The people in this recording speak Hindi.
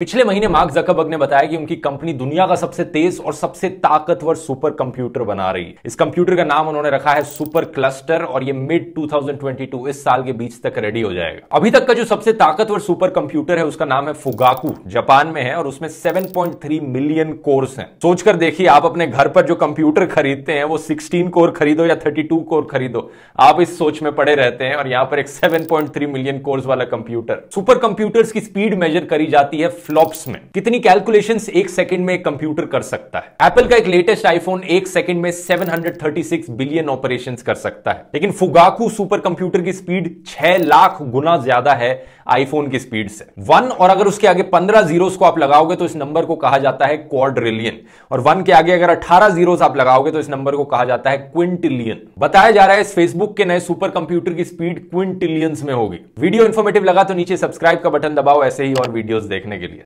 पिछले महीने मार्क जकबर्ग ने बताया कि उनकी कंपनी दुनिया का सबसे तेज और सबसे ताकतवर सुपर कंप्यूटर बना रही है इस कंप्यूटर का नाम उन्होंने रखा है सुपर क्लस्टर और ये मिड 2022 इस साल के बीच तक रेडी हो जाएगा अभी तक का जो सबसे ताकतवर सुपर कंप्यूटर है उसका नाम है फुगाकू जापान में है और उसमें सेवन मिलियन कोर्स है सोचकर देखिए आप अपने घर पर जो कंप्यूटर खरीदते हैं वो सिक्सटीन कोर खरीदो या थर्टी कोर खरीदो आप इस सोच में पड़े रहते हैं और यहाँ पर एक सेवन मिलियन कोर्स वाला कंप्यूटर सुपर कंप्यूटर्स की स्पीड मेजर करी जाती है फ्लॉप्स में कितनी कैलकुलेशंस एक सेकंड में कंप्यूटर कर सकता है एप्पल का एक लेटेस्ट आईफोन एक सेकंड में 736 बिलियन ऑपरेशन कर सकता है लेकिन फुगाकू सुपर कंप्यूटर की स्पीड 6 लाख गुना ज्यादा है आईफोन की स्पीड से वन और अगर उसके आगे पंद्रह जीरोस को आप लगाओगे तो इस नंबर को कहा जाता है क्वाड्रिलियन और वन के आगे अगर अठारह जीरोस आप लगाओगे तो इस नंबर को कहा जाता है क्विंटिलियन बताया जा रहा है इस फेसबुक के नए सुपर कंप्यूटर की स्पीड क्विंटिलियंस में होगी वीडियो इन्फॉर्मेटिव लगा तो नीचे सब्सक्राइब का बटन दबाओ ऐसे ही और वीडियोस देखने के लिए